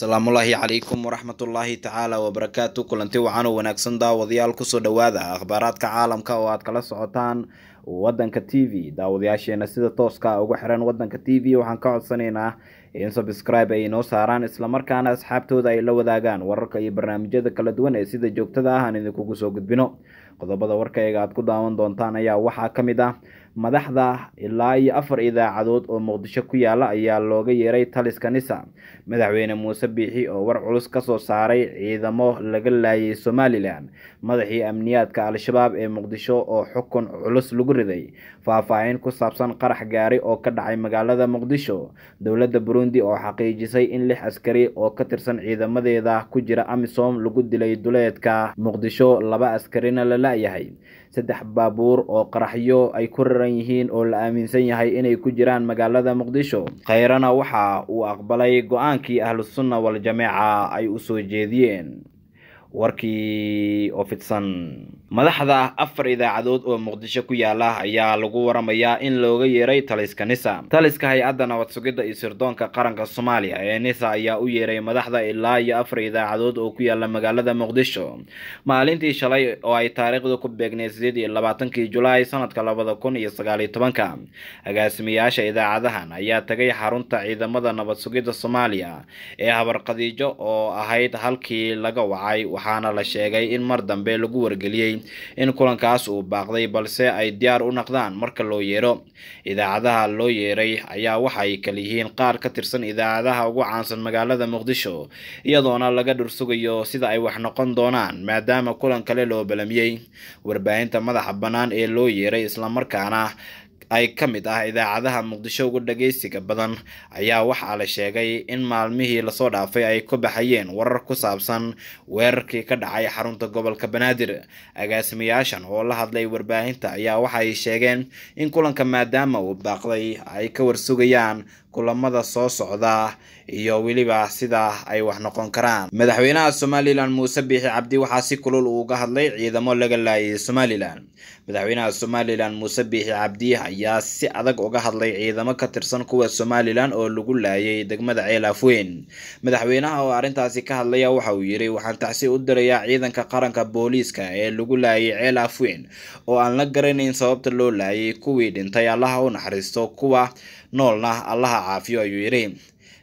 asalaamullaahi calaykum waraxmatullaahi tacaala wabarakaatu kulanti wacaanoo wanaagsan daawadayaal kusoo dhowaada akhbaaraadka caalamka oo aad kala socotaan wadanka t v daawadayaasheena sida tooska ah ugu xiran wadanka t v waxaan ka codsanaynaa in subscribe ay inoo saaraan islamarkaana asxaabtooda ay la wadaagaan wararka iyo barnaamijyada kala duwan ee sida joogtada ah aan idinkugu soo gudbino qodobada warkayga aad ku daawan doontaan ayaa waxaa ka mid ah madaxda ilaa iyo afar idaacadood oo muqdisho ku yaala ayaa looga yeeray taliska nisa madaxweyne muuse biixi oo war culus kasoo saaray ciidamo laga laayay somalilan madaxii amniyaadka al-shabaab ee muqdisho oo xukun culus lagu riday faahfaahin ku saabsan qarax gaari oo ka dhacay magaalada muqdisho dowladda burundi oo xaqiijisay in lix askari oo ka tirsan ciidamadeeda ku jira amisom lagu dilay duleedka muqdisho laba askarina la la-yahay saddex baabuur oo qaraxyo ay ku raran yihiin oo la aaminsan yahay inay ku jiraan magaalada muqdisho khayrana waxa uu aqbalay go-aankii ahlusunna waljameeca ay u soo jeediyeen warkii oo fidsan madaxda afar idaacadood oo muqdisho ku yaala ayaa lagu waramayaa in looga yeeray taliska nisa taliska hay-adda nabad sugidda iyo sirdoonka qaranka soomaaliya ee nisa ayaa u yeeray madaxda ilaa iyo afar idaacadood oo ku yaala magaalada muqdisho maalintii shalay oo ay taariikhdu ku beegneyd sideed iyo labaatankii julaay sanadka labada kun iyo sagaaliyo tobanka agaasimayaasha idaacadahan ayaa tegay xarunta ciidamada nabad sugidda soomaaliya ee habarqadiijo oo ahayd halkii laga wacay waxaana la sheegay in mar dambe lagu wargeliyey in kulankaas uu baaqday balse ay diyaar u naqdaan marka loo yeero idaacadaha loo yeeray ayaa waxay kalyihiin qaar ka tirsan idaacadaha ugu caansan magaalada muqdisho iyadoona laga dhursugayo sida ay wax noqon doonaan maadaama kulan kale loo balamiyey warbaahinta madaxa bannaan ee loo yeeray islamarkaana ay ka mid ah idaacadaha muqdisho ugu dhagaysiga badan ayaa waxaa la sheegay in maalmihii lasoo dhaafay ay ku baxayeen warar ku saabsan weerarkii ka dhacay xarunta gobolka banaadir agaasimayaashan oo la hadlay warbaahinta ayaa waxa ay sheegeen in kulanka maadaama uu baaqday ay ka warsugayaan kulamada soo socda iyo weliba sidaa ay wax noqon karaan madaxweynaha somalilan muuse biixi cabdi waxaa si kulul uu uga hadlay ciidamo laga laayay somalilan madaxweynaha somalilan muuse biixi cabdi ayaa si adag uga hadlay ciidamo ka tirsan kuwa somalilan oo lagu laayay degmada ceel afweyn madaxweynaha oo arrintaasi ka hadlaya waxa uu yidhi waxaan tacsi u dirayaa ciidanka qaranka booliiska ee lagu laayay ceelafweyn oo aan la garanayn sababta loo laayay kuwii dhintay allaha u naxariisto kuwa noolna allaha caafiyo ayuu yidhi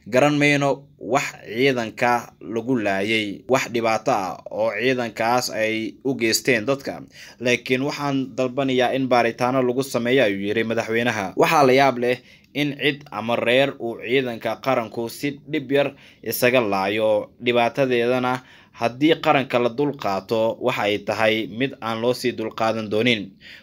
garan mayno wax ciidanka lagu laayay wax dhibaato ah oo ciidankaas ay u geysteen dadka laakiin waxaan dalbanayaa in baaritaano lagu sameeyo ayuu yidhi madaxweynaha waxaa la yaab leh in cid ama reer uu ciidanka qaranku si dhib yar isaga laayo dhibaatadeedana haddii qaranka la dul qaato waxa ay tahay mid aan loo sii dulqaadan doonin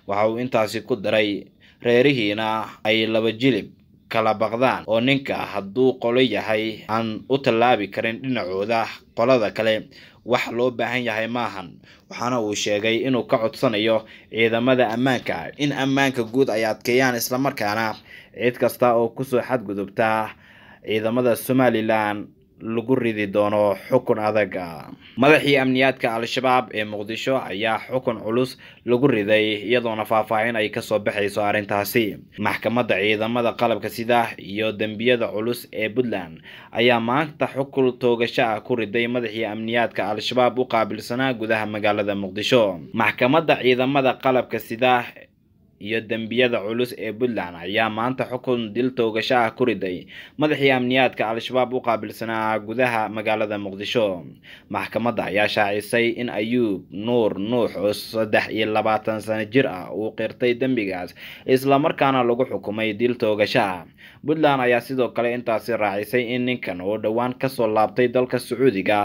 waxa uu intaasi ku daray reerihiina ay laba jilib kala baqdaan oo ninka hadduu qolo yahay aan u tallaabi karin dhinacooda qolada kale wax loo baahan yahay maahan waxaana uu sheegay inuu ka codsanayo ciidamada ammaanka in ammaanka guud ay adkeeyaan islamarkaana cid kasta oo kusoo xadgudubta ciidamada somalilan lagu ridi doono xukun adaga madaxii amniyaadka al-shabaab ee muqdisho ayaa xukun culus lagu riday iyadoona faahfaahin ay kasoo baxayso arrintaasi maxkamadda ciidamada qalabka sida iyo dembiyada culus ee puntland ayaa maanta xukun toogasho ah ku riday madaxii amniyaadka al-shabaab u qaabilsanaa gudaha magaalada muqdisho maxkamadda ciidamada qalabka sida iyo dembiyada culus ee puntland ayaa maanta xukun dil toogasho ah ku riday madaxii amniyaadka al-shabaab u qaabilsanaa gudaha magaalada muqdisho maxkamadda ayaa shaacisay in ayuub nuur nuux oo saddex iyo labaatan sano jir ah uu qirtay dembigaas islamarkaana lagu xukumay dil toogasho ah puntland ayaa sidoo kale intaasi raacisay in ninkan oo dhowaan kasoo laabtay dalka sacuudiga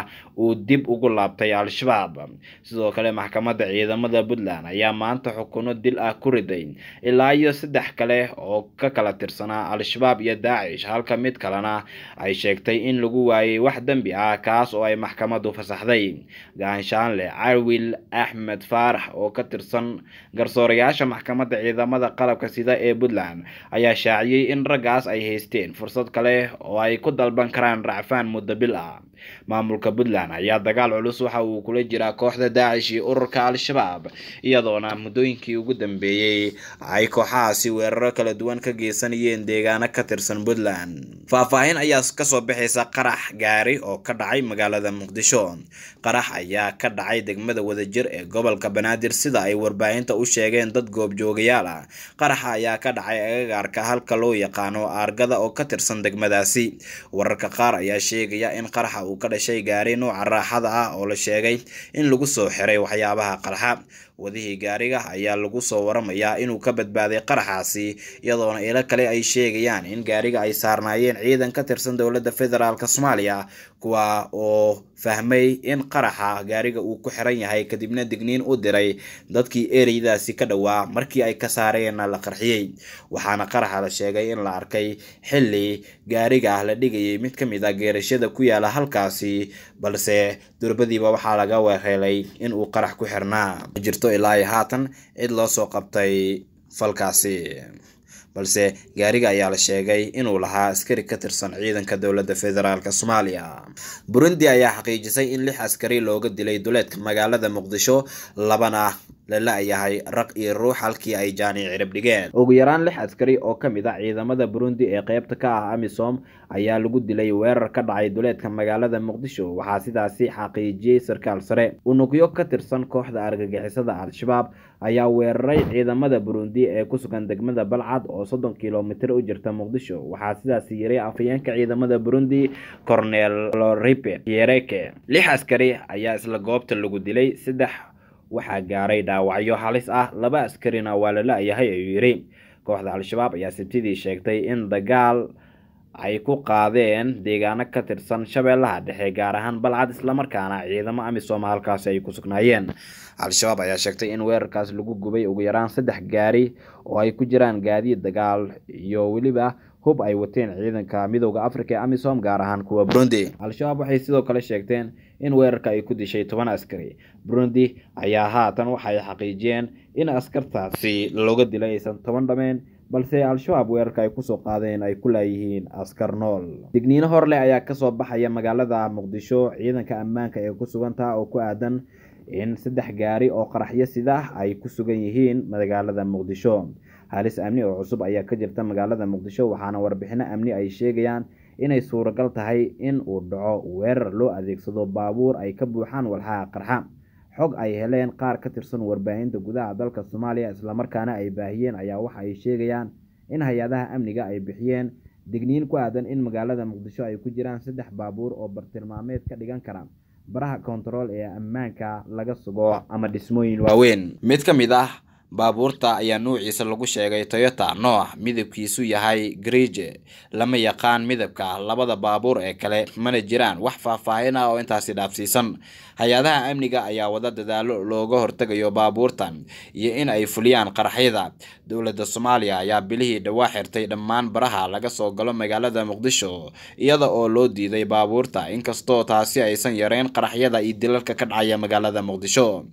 uu dib ugu laabtay al-shabaab sidoo kale maxkamadda ciidamada puntland ayaa maanta xukuno dil ah ku riday ilaa iyo saddex kale oo ka kala tirsanaa al-shabaab iyo daacish halka mid kalena ay sheegtay in lagu waayay wax dembi ah kaas oo ay maxkamadu fasaxday gaanshaanle carwil axmed faarax oo ka tirsan garsoorayaasha maxkamadda ciidamada qalabka sida ee puntland ayaa shaaciyey in raggaas ay haysteen fursad kale oo ay ku dalban karaan racfaan muddo bil ah maamulka puntland ayaa dagaal culus waxa uu kula jiraa kooxda daacish iyo ururka al-shabaab iyadoona muddooyinkii ugu dambeeyey ay kooxahaasi weeraro kala duwan ka geysanayeen deegaano ka tirsan puntland faahfaahin ayaa kasoo bixaysa qarax gaari oo ka dhacay magaalada muqdisho qarax ayaa ka dhacay degmada wadajir ee gobolka banaadir sida ay warbaahinta u sheegeen dad goobjoogayaal ah qaraxa ayaa ka dhacay agagaarka halka loo yaqaano aargada oo ka tirsan degmadaasi wararka qaar ayaa sheegaya in qaraxa uu ka dhashay gaari nuuca raaxada ah oo la sheegay in lagu soo xiray waxyaabaha qarxa wadihii gaariga ayaa lagu soo waramayaa inuu ka badbaaday qaraxaasi iyadoona ilo kale ay sheegayaan in gaariga ay saarnaayeen ciidan ka tirsan dowladda federaalk soomaaliya kuwa oo fahmay in qaraxa gaariga uu ku xiran yahay kadibna digniin u diray dadkii ereydaasi ka dhowaa markii ay ka saareenna la qarxiyey waxaana qaraxa la sheegay in la arkay xilli gaariga ah la dhigayay mid ka mid a ah geerashada ku yaala halkaasi balse durbadiiba waxaa laga wereelay in uu qarax ku xirnaa jirto ilaa haatan cid loo soo qabtay falkaasi balse gaariga ayaa la sheegay inuu lahaa askari ka tirsan ciidanka dowladda federaalk soomaaliya burundi ayaa xaqiijisay in lix askari looga dilay duleedka magaalada muqdisho labana la la raq iyo ruux halkii ay jaani cirab dhigeen ugu yaraan lix askari oo ka mid a ah ciidamada burundi ee qaybta ka ah amisom ayaa lagu dilay weerar ka dhacay duleedka magaalada muqdisho waxaa sidaasi xaqiijiyey sarkaal sare unugyo ka tirsan kooxda argagixisada al-shabaab ayaa weeraray ciidamada burundi ee ku sugan degmada balcad oo soddon kilomitir u jirta muqdisho waxaa sidaasi yiray afayeenka ciidamada burundi cornel loripe yereke lix askari ayaa isla goobta lagu dilay saddex waxaa gaaray dhaawacyo halis ah laba askarina waa la la-yahay ayuu yidhi kooxda al-shabaab ayaa sabtidii sheegtay in dagaal ay ku qaadeen deegaano ka tirsan shabeellaha dhexe gaar ahaan balcad islamarkaana ciidamo amisooma halkaasi ay ku sugnaayeen al-shabaab ayaa sheegtay in weerarkaas lagu gubay ugu yaraan saddex gaari oo ay ku jiraan gaadiid dagaal iyo weliba hub ay wateen ciidanka midooda afrika ee amisom gaar ahaan kuwa burundi al-shabaab waxay sidoo kale sheegteen in weerarka ay ku dishay toban askari burundi ayaa haatan waxaay xaqiijiyeen in askartaasi looga dilay aysan toban dhammeen balse al-shabaab weerarka ay kusoo qaadeen ay ku laayihiin askar nool digniino horle ayaa kasoo baxaya magaalada muqdisho ciidanka ammaanka ee ku sugantaha oo ku aadan in saddex gaari oo qaraxyo sidaa ay ku sugan yihiin magaalada muqdisho halis amni oo cusub ayaa ka jirta magaalada muqdisho waxaana warbixino amni ay sheegayaan inay suuragal tahay in uu dhaco weerar loo adeegsado baabuur ay ka buuxaan walxaha qarxa xog ay heleen qaar ka tirsan warbaahinta gudaha dalka soomaaliya islamarkaana ay baahiyeen ayaa waxa ay sheegayaan in hay-adaha amniga ay bixiyeen digniin ku aadan in magaalada muqdisho ay ku jiraan saddex baabuur oo bartilmaameed ka dhigan kara baraha kontarool ee ammaanka laga sugo ama dhismooyin waaweyn mid ka mid ah baabuurta ayaa nuuciisa lagu sheegay toyota nooc midabkiisu yahay greje lama yaqaan midabka labada baabuur ee kale mana jiraan wax faahfaahin ah oo intaasi dhaafsiisan hay-adaha amniga ayaa wada dadaalo looga hortegayo baabuurtan iyo in ay fuliyaan qaraxyada dowladda soomaaliya ayaa bilihii dhawaa xirtay dhammaan baraha laga soo galo magaalada muqdisho iyada oo loo diiday baabuurta inkastoo taasi aysan yareyn qaraxyada iyo dilalka ka dhacaya magaalada muqdisho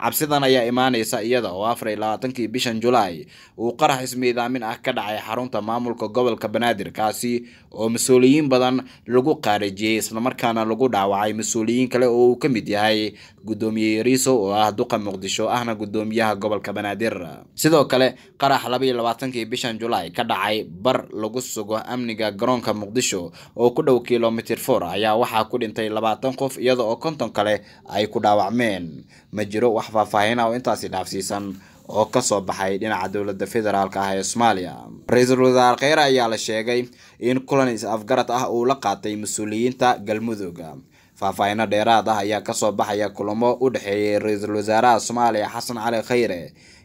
cabsidan ayaa imaanaysa iyada oo afar iyo labaatankii bishan julaay uu qarax ismiidaamin ah ka dhacay xarunta maamulka gobolka banaadir kaasi oo mas-uuliyiin badan lagu qaarajiyey islamarkaana lagu dhaawacay mas-uuliyiin kale oo uu ka mid yahay guddoomiye yariisow oo ah duqa muqdisho ahna guddoomiyaha gobolka banaadir sidoo kale qarax labaiyo labaatankii bishan julaay ka dhacay bar lagu sugo amniga garoonka muqdisho oo ku dhow kilomitir for ayaa waxaa ku dhintay labaatan qof iyada oo konton kale ay ku dhaawacmeen ma jiro wax faahfaahina ah oo intaasi dhaafsiisan oo ka soo baxay dhinaca dowladda federaalk ah ee soomaaliya ra-iisul wasaar kheyre ayaa la sheegay in kulan is-afgarad ah uu la qaatay mas-uuliyiinta galmudug faahfaahino dheeraad ah ayaa kasoo baxaya kulamo u dhexeeyay ra-iisul wasaaraha soomaaliya xasan cali khayre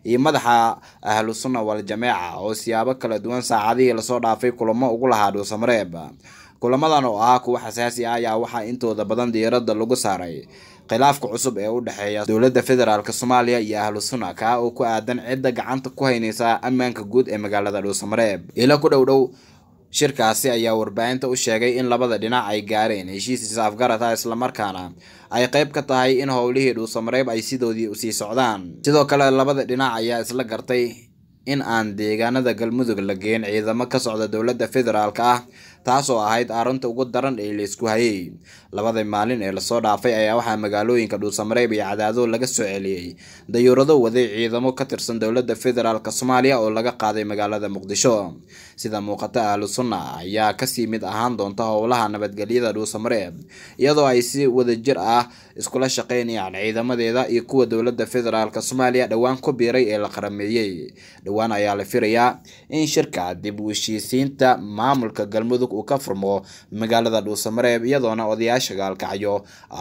iyo madaxa ahlu sunna wal oo siyaabo kala duwan saacadihii lasoo dhaafay kulamo ugu lahaa dhuusamareeb kulamadan oo ahaa kuwa xasaasi ah ayaa waxaa intooda badan diiradda lagu saaray khilaafka cusub ee u dhexeeya dowladda federaalk soomaaliya iyo ahlu sunna kaa oo ku aadan cidda gacanta ku hayneysa ammaanka guud ee magaalada dhuusamareeb ilo ku dhowdhow shirkaasi ayaa warbaahinta u sheegay in labada dhinac ay gaareen heshiis is-afgarata islamarkaana ay qayb ka tahay in howlihii dhuusamareeb ay sidoodii usii socdaan sidoo kale labada dhinac ayaa isla gartay in aan deegaanada galmudug la geyn ciidamo ka socda dowladda federaalka ah taasoo ahayd aarunta ugu daran ee laysku hayay labada maalin ee lasoo dhaafay ayaa waxaa magaalooyinka dhuusamareeb iyo cadaado laga soo celiyey dayuurado waday ciidamo ka tirsan dowladda federaalk soomaaliya oo laga qaaday magaalada muqdisho sida muuqata ahlu sunna ayaa kasii mid ahaan doonta howlaha nabadgelyada dhuusamareeb iyadoo ay si wadajir ah iskula shaqeynayaan ciidamadeeda iyo kuwa dowladda federaalk soomaaliya dhowaan ku biiray ee la qarameeyey dhowaan ayaa la firayaa in shirka dib u heshiisiinta maamulka galmudug uu ka furmo magaalada dhuusamareeb iyadoona odayaasha gaalkacyo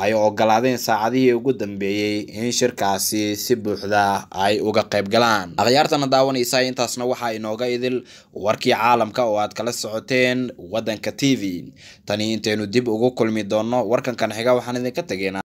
ay ogolaadeen saacadihii ugu dambeeyey in shirkaasi si buuxda ay uga qayb galaan akhyaartana daawanaysa intaasna waxaa inooga idil warkii caalamka oo aad kala socoteen waddanka t v tani intaynu dib ugu kulmi doonno warkankan xiga waxaan idinka tegeynaa